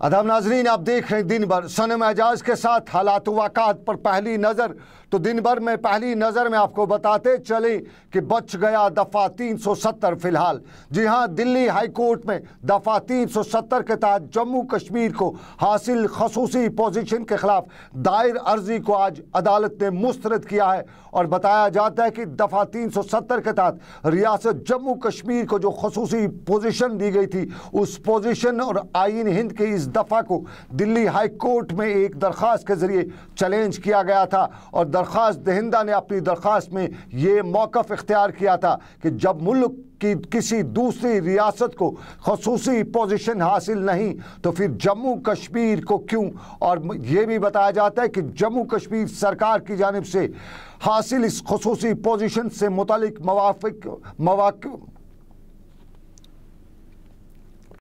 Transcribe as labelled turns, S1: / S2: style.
S1: अदम नाजरीन आप देख रहे हैं दिन भर सन एजाज के साथ हालात वाकत पर पहली नज़र तो दिन भर में पहली नज़र में आपको बताते चले कि बच गया दफ़ा 370 फ़िलहाल जी हां दिल्ली हाई कोर्ट में दफ़ा 370 के तहत जम्मू कश्मीर को हासिल खसूसी पोजीशन के ख़िलाफ़ दायर अर्जी को आज अदालत ने मुस्तरद किया है और बताया जाता है कि दफ़ा 370 के तहत रियासत जम्मू कश्मीर को जो खसूसी पोजिशन दी गई थी उस पोजिशन और आइन हिंद के इस दफ़ा को दिल्ली हाई कोर्ट में एक दरख्वास्त के ज़रिए चैलेंज किया गया था और दरख्वास्त दहिंदा ने अपनी दरख्वास्त में ये मौकफ़ इख्तियार किया था कि जब मुल्क कि किसी दूसरी रियासत को खसूसी पोजीशन हासिल नहीं तो फिर जम्मू कश्मीर को क्यों और ये भी बताया जाता है कि जम्मू कश्मीर सरकार की जानब से हासिल इस खसूसी पोजीशन से मुतलिक मवाफिक मवाक